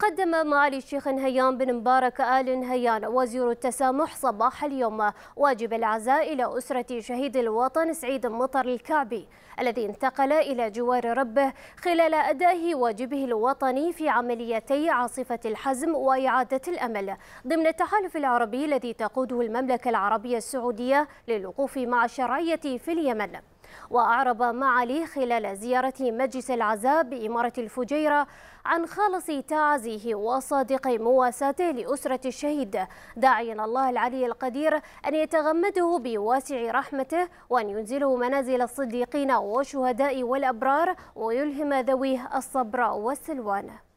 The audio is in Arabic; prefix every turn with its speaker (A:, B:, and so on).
A: قدم معالي الشيخ نهيان بن مبارك آل نهيان وزير التسامح صباح اليوم واجب العزاء إلى أسرة شهيد الوطن سعيد مطر الكعبي الذي انتقل إلى جوار ربه خلال أدائه واجبه الوطني في عمليتي عاصفة الحزم وإعادة الأمل ضمن التحالف العربي الذي تقوده المملكة العربية السعودية للوقوف مع الشرعية في اليمن وأعرب معالي خلال زيارة مجلس العزاء بإمارة الفجيرة عن خالص تعزيه وصادق مواساته لأسرة الشهيد داعيا الله العلي القدير أن يتغمده بواسع رحمته وأن ينزله منازل الصديقين والشهداء والأبرار ويلهم ذويه الصبر والسلوان